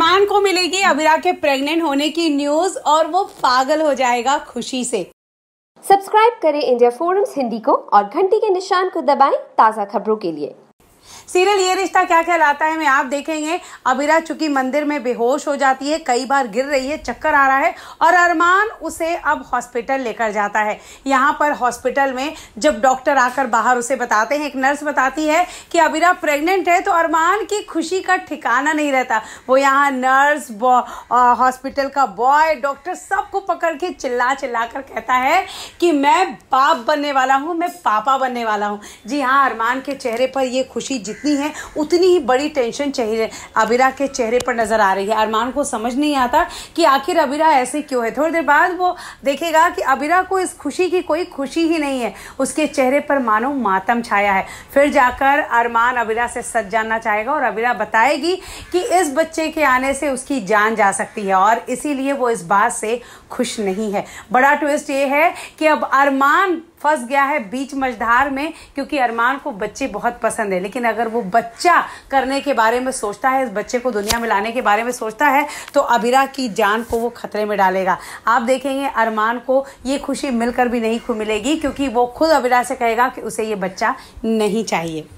सलमान को मिलेगी अबिरा के प्रेग्नेंट होने की न्यूज और वो पागल हो जाएगा खुशी से सब्सक्राइब करें इंडिया फोरम्स हिंदी को और घंटी के निशान को दबाएं ताज़ा खबरों के लिए सीरियल ये रिश्ता क्या कहलाता है मैं आप देखेंगे अबीरा चूंकि मंदिर में बेहोश हो जाती है कई बार गिर रही है चक्कर आ रहा है और अरमान उसे अब हॉस्पिटल लेकर जाता है यहाँ पर हॉस्पिटल में जब डॉक्टर आकर बाहर उसे बताते हैं एक नर्स बताती है कि अबीरा प्रेग्नेंट है तो अरमान की खुशी का ठिकाना नहीं रहता वो यहाँ नर्स हॉस्पिटल का बॉय डॉक्टर सबको पकड़ के चिल्ला चिल्ला कर कहता है कि मैं बाप बनने वाला हूँ मैं पापा बनने वाला हूँ जी हाँ अरमान के चेहरे पर यह खुशी जितनी जितनी है उतनी ही बड़ी टेंशन चेहरे अबिरा के चेहरे पर नज़र आ रही है अरमान को समझ नहीं आता कि आखिर अबिरा ऐसे क्यों है थोड़ी देर बाद वो देखेगा कि अबिरा को इस खुशी की कोई खुशी ही नहीं है उसके चेहरे पर मानो मातम छाया है फिर जाकर अरमान अबिरा से सच जानना चाहेगा और अबिरा बताएगी कि इस बच्चे के आने से उसकी जान जा सकती है और इसीलिए वो इस बात से खुश नहीं है बड़ा ट्विस्ट ये है कि अब अरमान फंस गया है बीच मझधार में क्योंकि अरमान को बच्चे बहुत पसंद है लेकिन अगर वो बच्चा करने के बारे में सोचता है इस बच्चे को दुनिया में लाने के बारे में सोचता है तो अबिरा की जान को वो खतरे में डालेगा आप देखेंगे अरमान को ये खुशी मिलकर भी नहीं मिलेगी क्योंकि वो खुद अबिरा से कहेगा कि उसे ये बच्चा नहीं चाहिए